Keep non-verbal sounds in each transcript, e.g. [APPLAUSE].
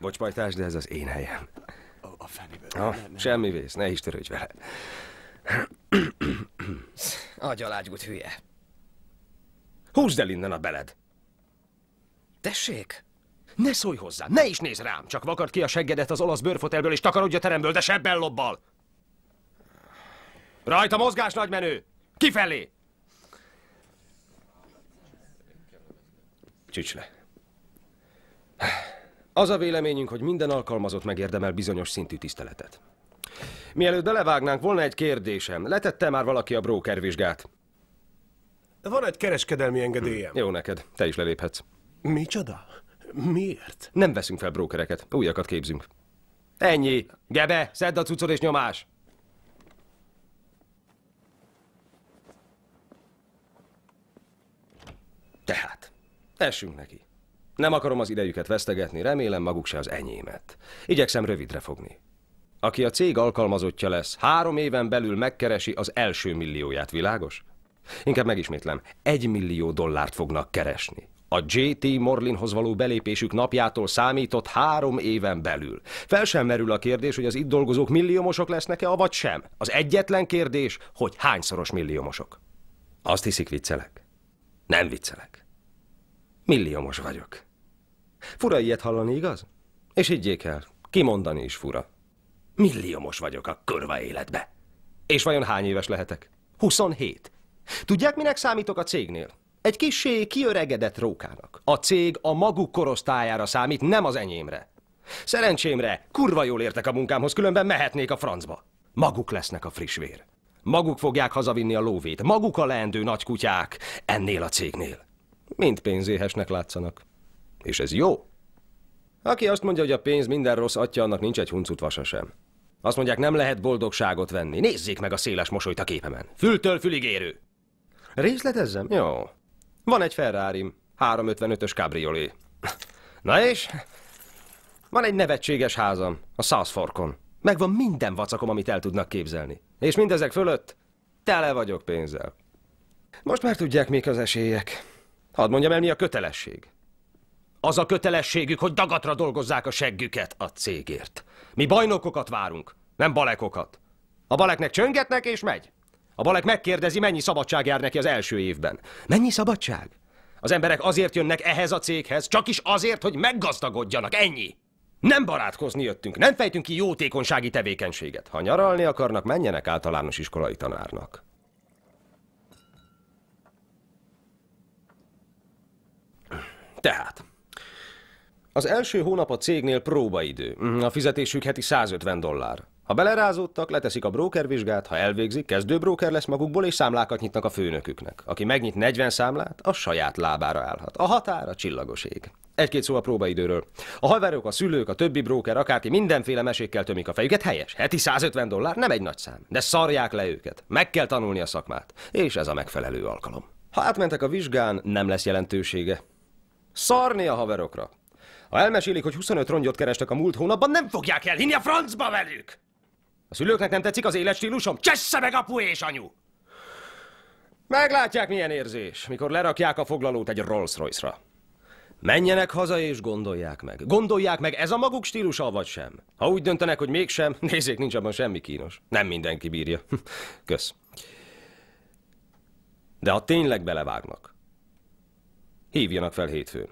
Bocs, pajtás, de ez az én helyem. A fenébe. Ha, semmi vész, ne is törődj vele. Agyalágyút hülye. Húzd el innen a beled! Tessék? Ne szólj hozzá, ne is néz rám! Csak vakart ki a seggedet az olasz bőrfotelből, és takarodj a teremből, de sebben lobbal! Rajta mozgás, nagymenő! Kifelé! Csücs le. Az a véleményünk, hogy minden alkalmazott megérdemel bizonyos szintű tiszteletet. Mielőtt belevágnánk, volna egy kérdésem. Letette már valaki a vizsgát? Van egy kereskedelmi engedélyem. Hm. Jó neked, te is leléphetsz. Micsoda? Miért? Nem veszünk fel brókereket, újakat képzünk. Ennyi. Gebe, szedd a cuccod és nyomás! Tehát, tessünk neki. Nem akarom az idejüket vesztegetni, remélem maguk se az enyémet. Igyekszem rövidre fogni. Aki a cég alkalmazottja lesz, három éven belül megkeresi az első millióját, világos? Inkább megismétlem, egy millió dollárt fognak keresni. A JT Morlinhoz való belépésük napjától számított három éven belül. Fel sem merül a kérdés, hogy az itt dolgozók milliómosok lesznek-e, avagy sem. Az egyetlen kérdés, hogy hányszoros milliómosok. Azt hiszik viccelek? Nem viccelek. Milliómos vagyok. Fura ilyet hallani, igaz? És higgyék el, kimondani is fura. Milliómos vagyok a kurva életbe. És vajon hány éves lehetek? 27. Tudják, minek számítok a cégnél? Egy kisé, kiöregedett rókának. A cég a maguk korosztályára számít, nem az enyémre. Szerencsémre kurva jól értek a munkámhoz, különben mehetnék a francba. Maguk lesznek a friss vér. Maguk fogják hazavinni a lóvét. Maguk a leendő nagy kutyák ennél a cégnél mind pénzéhesnek látszanak. És ez jó. Aki azt mondja, hogy a pénz minden rossz atya, annak nincs egy huncut vasa sem. Azt mondják, nem lehet boldogságot venni. Nézzék meg a széles mosolyt a képemen. Fültől fülig érő. Részletezzem? Jó. Van egy ferrari 355-ös cabriolet. [LAUGHS] Na és? Van egy nevetséges házam, a Southforkon. Megvan minden vacakom, amit el tudnak képzelni. És mindezek fölött tele vagyok pénzzel. Most már tudják, mik az esélyek. Hadd mondjam el, mi a kötelesség. Az a kötelességük, hogy dagatra dolgozzák a seggüket a cégért. Mi bajnokokat várunk, nem balekokat. A baleknek csöngetnek és megy. A balek megkérdezi, mennyi szabadság jár neki az első évben. Mennyi szabadság? Az emberek azért jönnek ehhez a céghez, csak is azért, hogy meggazdagodjanak, ennyi. Nem barátkozni jöttünk, nem fejtünk ki jótékonysági tevékenységet. Ha nyaralni akarnak, menjenek általános iskolai tanárnak. Tehát, az első hónap a cégnél próbaidő. Mhm, a fizetésük heti 150 dollár. Ha belerázódtak, leteszik a brókervizsgát, ha elvégzik, kezdő bróker lesz magukból, és számlákat nyitnak a főnöküknek. Aki megnyit 40 számlát, a saját lábára állhat. A határ a csillagos ég. Egy-két szó a próbaidőről. A haverok, a szülők, a többi bróker, akárki mindenféle mesékkel tömik a fejüket. Helyes, heti 150 dollár nem egy nagy szám, de szarják le őket. Meg kell tanulni a szakmát, és ez a megfelelő alkalom. Ha átmentek a vizsgán, nem lesz jelentősége. Szarni a haverokra. Ha elmesélik, hogy 25 rongyot kerestek a múlt hónapban, nem fogják elhinni a francba velük! A szülőknek nem tetszik az életstílusom? Csessze meg apu és anyu! Meglátják, milyen érzés, mikor lerakják a foglalót egy Rolls-Royce-ra. Menjenek haza és gondolják meg. Gondolják meg, ez a maguk stílusa vagy sem. Ha úgy döntenek, hogy mégsem, [LAUGHS] nézzék, nincs abban semmi kínos. Nem mindenki bírja. [LAUGHS] Kösz. De ha tényleg belevágnak, Hívjanak fel hétfőn.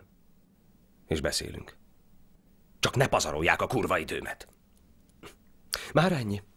És beszélünk. Csak ne pazarolják a kurva időmet. Már ennyi.